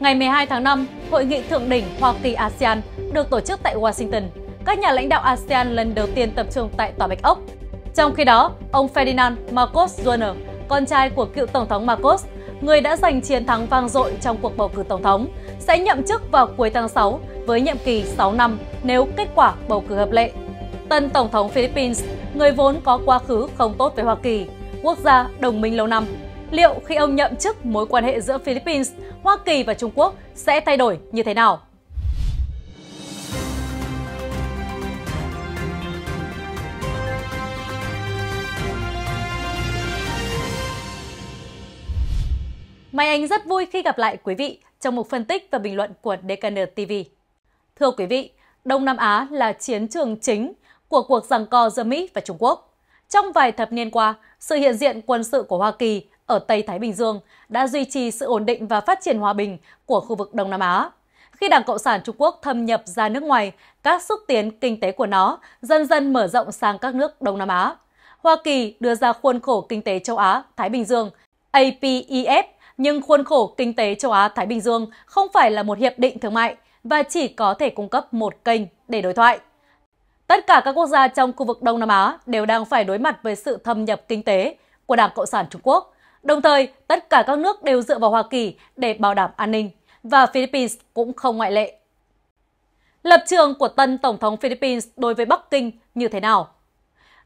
Ngày 12 tháng 5, Hội nghị Thượng đỉnh Hoa Kỳ-ASEAN được tổ chức tại Washington. Các nhà lãnh đạo ASEAN lần đầu tiên tập trung tại Tòa Bạch Ốc. Trong khi đó, ông Ferdinand Marcos Jr., con trai của cựu Tổng thống Marcos, người đã giành chiến thắng vang dội trong cuộc bầu cử Tổng thống, sẽ nhậm chức vào cuối tháng 6 với nhiệm kỳ 6 năm nếu kết quả bầu cử hợp lệ. Tân Tổng thống Philippines, người vốn có quá khứ không tốt với Hoa Kỳ, quốc gia đồng minh lâu năm, liệu khi ông nhậm chức mối quan hệ giữa Philippines, Hoa Kỳ và Trung Quốc sẽ thay đổi như thế nào? Mai Anh rất vui khi gặp lại quý vị trong một phân tích và bình luận của DKN TV. Thưa quý vị, Đông Nam Á là chiến trường chính của cuộc giằng co giữa Mỹ và Trung Quốc. Trong vài thập niên qua, sự hiện diện quân sự của Hoa Kỳ ở Tây Thái Bình Dương đã duy trì sự ổn định và phát triển hòa bình của khu vực Đông Nam Á. Khi Đảng Cộng sản Trung Quốc thâm nhập ra nước ngoài, các xúc tiến kinh tế của nó dần dần mở rộng sang các nước Đông Nam Á. Hoa Kỳ đưa ra khuôn khổ kinh tế châu Á-Thái Bình Dương, APEF, nhưng khuôn khổ kinh tế châu Á-Thái Bình Dương không phải là một hiệp định thương mại và chỉ có thể cung cấp một kênh để đối thoại. Tất cả các quốc gia trong khu vực Đông Nam Á đều đang phải đối mặt với sự thâm nhập kinh tế của Đảng Cộng sản Trung Quốc Đồng thời, tất cả các nước đều dựa vào Hoa Kỳ để bảo đảm an ninh, và Philippines cũng không ngoại lệ. Lập trường của tân Tổng thống Philippines đối với Bắc Kinh như thế nào?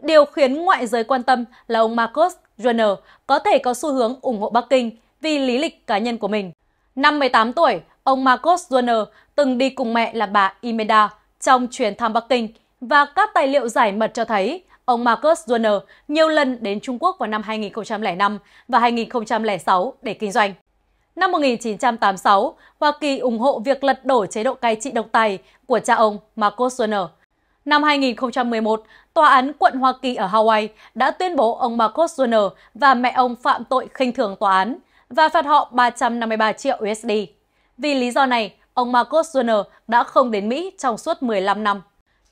Điều khiến ngoại giới quan tâm là ông Marcos Jr. có thể có xu hướng ủng hộ Bắc Kinh vì lý lịch cá nhân của mình. Năm 18 tuổi, ông Marcos Jr. từng đi cùng mẹ là bà Imelda trong chuyến thăm Bắc Kinh – và các tài liệu giải mật cho thấy ông Marcus Joner nhiều lần đến Trung Quốc vào năm 2005 và 2006 để kinh doanh. Năm 1986, Hoa Kỳ ủng hộ việc lật đổ chế độ cai trị độc tài của cha ông Marcus Joner. Năm 2011, Tòa án quận Hoa Kỳ ở Hawaii đã tuyên bố ông Marcus Joner và mẹ ông phạm tội khinh thường tòa án và phạt họ 353 triệu USD. Vì lý do này, ông Marcus Joner đã không đến Mỹ trong suốt 15 năm.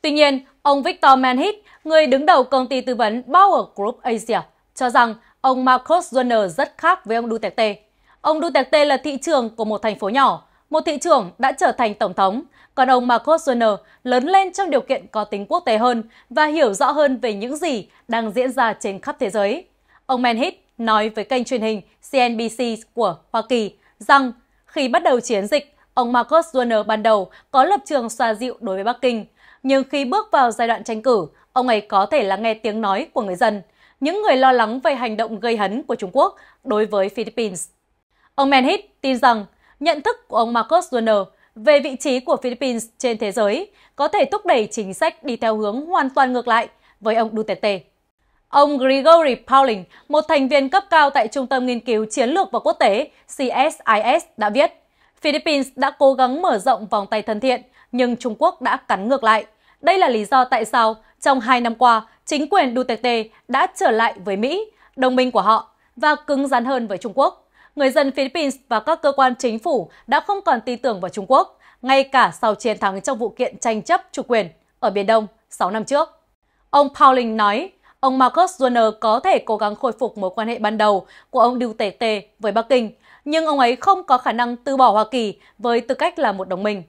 Tuy nhiên, Ông Victor Manhit, người đứng đầu công ty tư vấn Bauer Group Asia, cho rằng ông Marcos Jr. rất khác với ông Duterte. Ông Duterte là thị trường của một thành phố nhỏ, một thị trưởng đã trở thành tổng thống, còn ông Marcos Jr. lớn lên trong điều kiện có tính quốc tế hơn và hiểu rõ hơn về những gì đang diễn ra trên khắp thế giới. Ông Manhit nói với kênh truyền hình CNBC của Hoa Kỳ rằng khi bắt đầu chiến dịch, ông Marcos Jr. ban đầu có lập trường xoa dịu đối với Bắc Kinh, nhưng khi bước vào giai đoạn tranh cử, ông ấy có thể lắng nghe tiếng nói của người dân, những người lo lắng về hành động gây hấn của Trung Quốc đối với Philippines. Ông Menhit tin rằng nhận thức của ông Marcos Jr. về vị trí của Philippines trên thế giới có thể thúc đẩy chính sách đi theo hướng hoàn toàn ngược lại với ông Duterte. Ông Gregory Pauling, một thành viên cấp cao tại Trung tâm Nghiên cứu Chiến lược và Quốc tế CSIS đã viết, Philippines đã cố gắng mở rộng vòng tay thân thiện nhưng Trung Quốc đã cắn ngược lại. Đây là lý do tại sao trong hai năm qua, chính quyền Duterte đã trở lại với Mỹ, đồng minh của họ, và cứng rắn hơn với Trung Quốc. Người dân Philippines và các cơ quan chính phủ đã không còn tin tưởng vào Trung Quốc, ngay cả sau chiến thắng trong vụ kiện tranh chấp chủ quyền ở Biển Đông 6 năm trước. Ông Pauling nói, ông Marcos Jr. có thể cố gắng khôi phục mối quan hệ ban đầu của ông Duterte với Bắc Kinh, nhưng ông ấy không có khả năng từ bỏ Hoa Kỳ với tư cách là một đồng minh.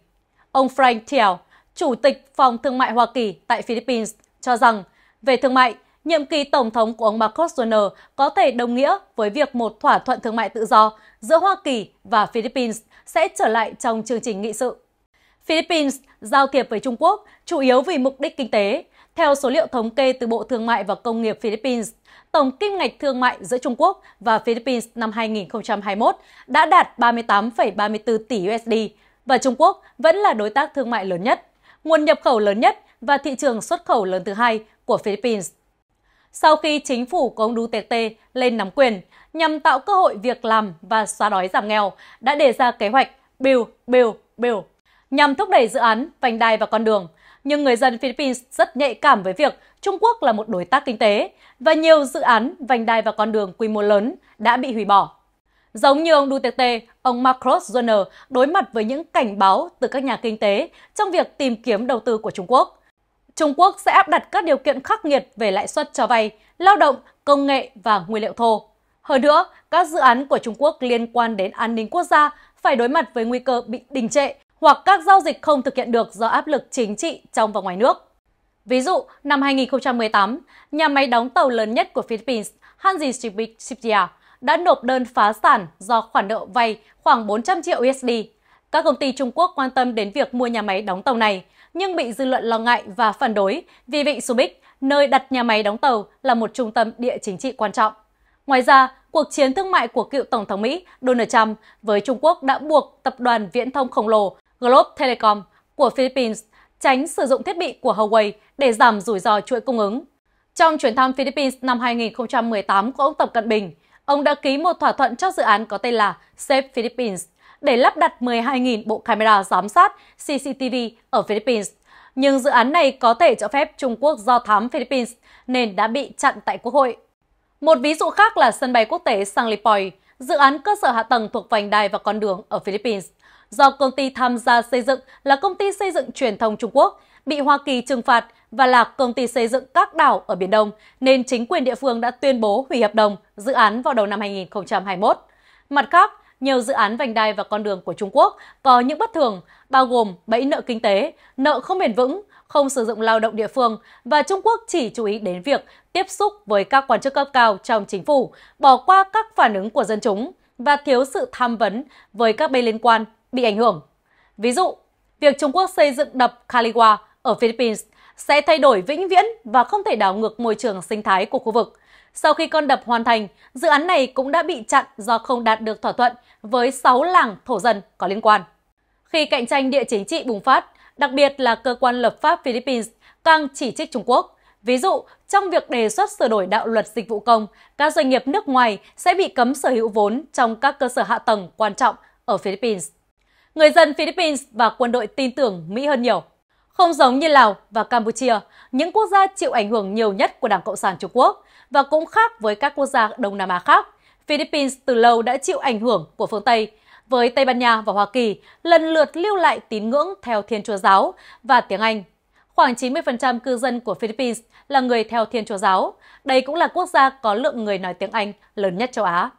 Ông Frank Thiel, Chủ tịch Phòng Thương mại Hoa Kỳ tại Philippines, cho rằng về thương mại, nhiệm kỳ Tổng thống của ông Marcos Jr. có thể đồng nghĩa với việc một thỏa thuận thương mại tự do giữa Hoa Kỳ và Philippines sẽ trở lại trong chương trình nghị sự. Philippines giao thiệp với Trung Quốc chủ yếu vì mục đích kinh tế. Theo số liệu thống kê từ Bộ Thương mại và Công nghiệp Philippines, tổng kim ngạch thương mại giữa Trung Quốc và Philippines năm 2021 đã đạt 38,34 tỷ USD, và Trung Quốc vẫn là đối tác thương mại lớn nhất, nguồn nhập khẩu lớn nhất và thị trường xuất khẩu lớn thứ hai của Philippines. Sau khi chính phủ của ông Duterte lên nắm quyền, nhằm tạo cơ hội việc làm và xóa đói giảm nghèo, đã đề ra kế hoạch Build, Build, Build nhằm thúc đẩy dự án vành đai và con đường. Nhưng người dân Philippines rất nhạy cảm với việc Trung Quốc là một đối tác kinh tế và nhiều dự án vành đai và con đường quy mô lớn đã bị hủy bỏ. Giống như ông Duterte, ông Marcos Jr. đối mặt với những cảnh báo từ các nhà kinh tế trong việc tìm kiếm đầu tư của Trung Quốc. Trung Quốc sẽ áp đặt các điều kiện khắc nghiệt về lãi suất cho vay, lao động, công nghệ và nguyên liệu thô. Hơn nữa, các dự án của Trung Quốc liên quan đến an ninh quốc gia phải đối mặt với nguy cơ bị đình trệ hoặc các giao dịch không thực hiện được do áp lực chính trị trong và ngoài nước. Ví dụ, năm 2018, nhà máy đóng tàu lớn nhất của Philippines, Hanji Shipyard, đã nộp đơn phá sản do khoản nợ vay khoảng 400 triệu USD. Các công ty Trung Quốc quan tâm đến việc mua nhà máy đóng tàu này, nhưng bị dư luận lo ngại và phản đối vì vịnh Subic, nơi đặt nhà máy đóng tàu, là một trung tâm địa chính trị quan trọng. Ngoài ra, cuộc chiến thương mại của cựu Tổng thống Mỹ Donald Trump với Trung Quốc đã buộc tập đoàn viễn thông khổng lồ Globe Telecom của Philippines tránh sử dụng thiết bị của Huawei để giảm rủi ro chuỗi cung ứng. Trong chuyến thăm Philippines năm 2018 của ông Tập Cận Bình, ông đã ký một thỏa thuận cho dự án có tên là Safe Philippines để lắp đặt 12.000 bộ camera giám sát CCTV ở Philippines. Nhưng dự án này có thể cho phép Trung Quốc do thám Philippines nên đã bị chặn tại Quốc hội. Một ví dụ khác là sân bay quốc tế Sanglipoy, dự án cơ sở hạ tầng thuộc vành đai và con đường ở Philippines, do công ty tham gia xây dựng là công ty xây dựng truyền thông Trung Quốc, bị Hoa Kỳ trừng phạt và là công ty xây dựng các đảo ở Biển Đông, nên chính quyền địa phương đã tuyên bố hủy hợp đồng dự án vào đầu năm 2021. Mặt khác, nhiều dự án vành đai và con đường của Trung Quốc có những bất thường, bao gồm bẫy nợ kinh tế, nợ không bền vững, không sử dụng lao động địa phương và Trung Quốc chỉ chú ý đến việc tiếp xúc với các quan chức cấp cao trong chính phủ, bỏ qua các phản ứng của dân chúng và thiếu sự tham vấn với các bên liên quan bị ảnh hưởng. Ví dụ, việc Trung Quốc xây dựng đập Kaliwa ở Philippines sẽ thay đổi vĩnh viễn và không thể đảo ngược môi trường sinh thái của khu vực. Sau khi con đập hoàn thành, dự án này cũng đã bị chặn do không đạt được thỏa thuận với 6 làng thổ dân có liên quan. Khi cạnh tranh địa chính trị bùng phát, đặc biệt là cơ quan lập pháp Philippines càng chỉ trích Trung Quốc. Ví dụ, trong việc đề xuất sửa đổi đạo luật dịch vụ công, các doanh nghiệp nước ngoài sẽ bị cấm sở hữu vốn trong các cơ sở hạ tầng quan trọng ở Philippines. Người dân Philippines và quân đội tin tưởng Mỹ hơn nhiều. Không giống như Lào và Campuchia, những quốc gia chịu ảnh hưởng nhiều nhất của Đảng Cộng sản Trung Quốc và cũng khác với các quốc gia Đông Nam Á khác, Philippines từ lâu đã chịu ảnh hưởng của phương Tây, với Tây Ban Nha và Hoa Kỳ lần lượt lưu lại tín ngưỡng theo Thiên Chúa giáo và tiếng Anh. Khoảng 90% cư dân của Philippines là người theo Thiên Chúa giáo. Đây cũng là quốc gia có lượng người nói tiếng Anh lớn nhất châu Á.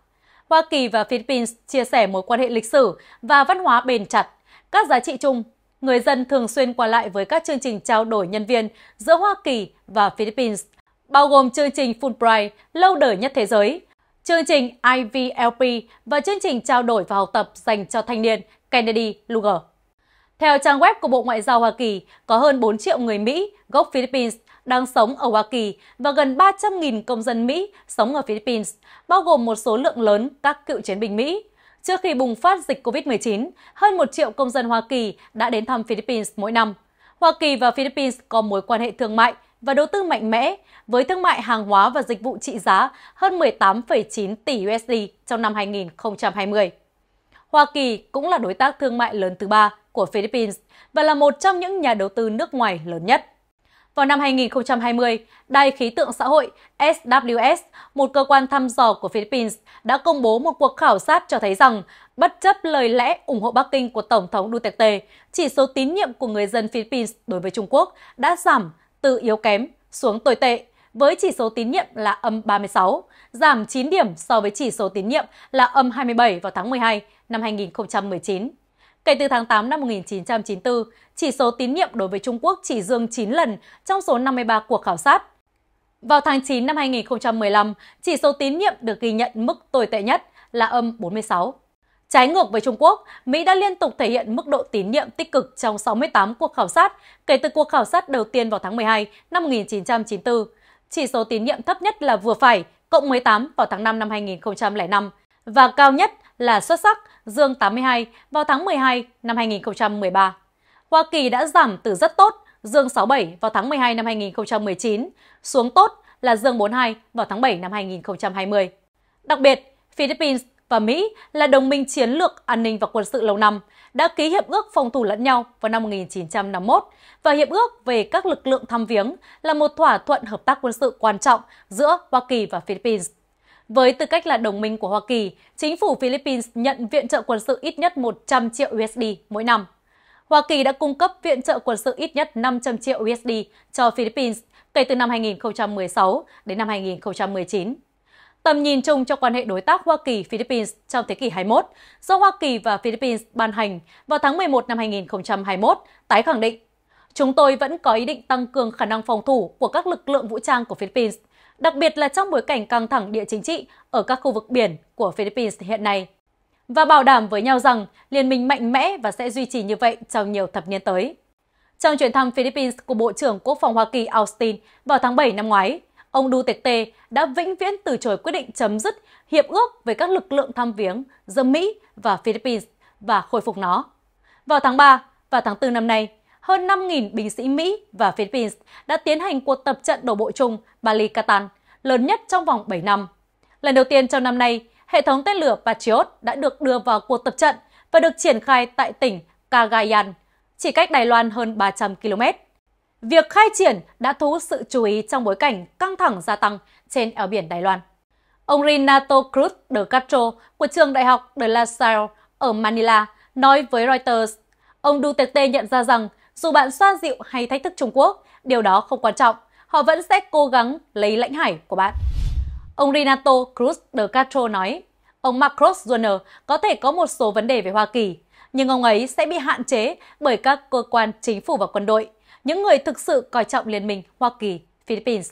Hoa Kỳ và Philippines chia sẻ mối quan hệ lịch sử và văn hóa bền chặt. Các giá trị chung người dân thường xuyên qua lại với các chương trình trao đổi nhân viên giữa Hoa Kỳ và Philippines, bao gồm chương trình Fulbright lâu đời nhất thế giới, chương trình IVLP và chương trình trao đổi và học tập dành cho thanh niên Kennedy Luger. Theo trang web của Bộ Ngoại giao Hoa Kỳ, có hơn 4 triệu người Mỹ gốc Philippines đang sống ở Hoa Kỳ và gần 300.000 công dân Mỹ sống ở Philippines, bao gồm một số lượng lớn các cựu chiến binh Mỹ. Trước khi bùng phát dịch COVID-19, hơn 1 triệu công dân Hoa Kỳ đã đến thăm Philippines mỗi năm. Hoa Kỳ và Philippines có mối quan hệ thương mại và đầu tư mạnh mẽ, với thương mại hàng hóa và dịch vụ trị giá hơn 18,9 tỷ USD trong năm 2020. Hoa Kỳ cũng là đối tác thương mại lớn thứ ba của Philippines và là một trong những nhà đầu tư nước ngoài lớn nhất. Vào năm 2020, Đài Khí tượng Xã hội SWS, một cơ quan thăm dò của Philippines, đã công bố một cuộc khảo sát cho thấy rằng, bất chấp lời lẽ ủng hộ Bắc Kinh của Tổng thống Duterte, chỉ số tín nhiệm của người dân Philippines đối với Trung Quốc đã giảm từ yếu kém xuống tồi tệ, với chỉ số tín nhiệm là âm 36, giảm 9 điểm so với chỉ số tín nhiệm là âm 27 vào tháng 12 năm 2019. Kể từ tháng 8 năm 1994, chỉ số tín nhiệm đối với Trung Quốc chỉ dương 9 lần trong số 53 cuộc khảo sát. Vào tháng 9 năm 2015, chỉ số tín nhiệm được ghi nhận mức tồi tệ nhất là âm 46. Trái ngược với Trung Quốc, Mỹ đã liên tục thể hiện mức độ tín nhiệm tích cực trong 68 cuộc khảo sát kể từ cuộc khảo sát đầu tiên vào tháng 12 năm 1994. Chỉ số tín nhiệm thấp nhất là vừa phải, cộng 18 vào tháng 5 năm 2005 và cao nhất là xuất sắc, dương 82 vào tháng 12 năm 2013. Hoa Kỳ đã giảm từ rất tốt, dương 67 vào tháng 12 năm 2019, xuống tốt là dương 42 vào tháng 7 năm 2020. Đặc biệt, Philippines và Mỹ là đồng minh chiến lược an ninh và quân sự lâu năm, đã ký hiệp ước phòng thủ lẫn nhau vào năm 1951 và hiệp ước về các lực lượng thăm viếng là một thỏa thuận hợp tác quân sự quan trọng giữa Hoa Kỳ và Philippines. Với tư cách là đồng minh của Hoa Kỳ, chính phủ Philippines nhận viện trợ quân sự ít nhất 100 triệu USD mỗi năm. Hoa Kỳ đã cung cấp viện trợ quân sự ít nhất 500 triệu USD cho Philippines kể từ năm 2016 đến năm 2019. Tầm nhìn chung cho quan hệ đối tác Hoa Kỳ-Philippines trong thế kỷ 21 do Hoa Kỳ và Philippines ban hành vào tháng 11 năm 2021 tái khẳng định Chúng tôi vẫn có ý định tăng cường khả năng phòng thủ của các lực lượng vũ trang của Philippines – đặc biệt là trong bối cảnh căng thẳng địa chính trị ở các khu vực biển của Philippines hiện nay. Và bảo đảm với nhau rằng liên minh mạnh mẽ và sẽ duy trì như vậy trong nhiều thập niên tới. Trong chuyến thăm Philippines của Bộ trưởng Quốc phòng Hoa Kỳ Austin vào tháng 7 năm ngoái, ông Duterte đã vĩnh viễn từ chối quyết định chấm dứt hiệp ước với các lực lượng thăm viếng giữa Mỹ và Philippines và khôi phục nó. Vào tháng 3 và tháng 4 năm nay, hơn 5.000 binh sĩ Mỹ và Philippines đã tiến hành cuộc tập trận đổ bộ chung Bali Balikatan, lớn nhất trong vòng 7 năm. Lần đầu tiên trong năm nay, hệ thống tên lửa Patriot đã được đưa vào cuộc tập trận và được triển khai tại tỉnh Cagayan, chỉ cách Đài Loan hơn 300 km. Việc khai triển đã thu hút sự chú ý trong bối cảnh căng thẳng gia tăng trên eo biển Đài Loan. Ông Renato Cruz de Castro của trường Đại học De La Salle ở Manila nói với Reuters, ông Duterte nhận ra rằng dù bạn xoa dịu hay thách thức Trung Quốc, điều đó không quan trọng, họ vẫn sẽ cố gắng lấy lãnh hải của bạn. Ông Renato Cruz de Castro nói, ông Marcos Jr. có thể có một số vấn đề về Hoa Kỳ, nhưng ông ấy sẽ bị hạn chế bởi các cơ quan chính phủ và quân đội, những người thực sự coi trọng liên minh Hoa Kỳ, Philippines.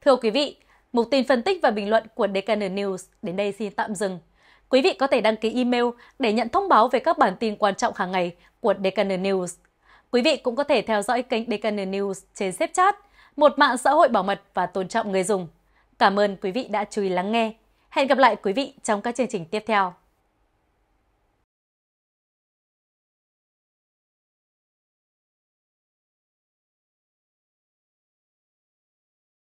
Thưa quý vị, mục tin phân tích và bình luận của Deccan News đến đây xin tạm dừng. Quý vị có thể đăng ký email để nhận thông báo về các bản tin quan trọng hàng ngày của Deccan News Quý vị cũng có thể theo dõi kênh Deccan News trên SafeChat, một mạng xã hội bảo mật và tôn trọng người dùng. Cảm ơn quý vị đã chú ý lắng nghe. Hẹn gặp lại quý vị trong các chương trình tiếp theo.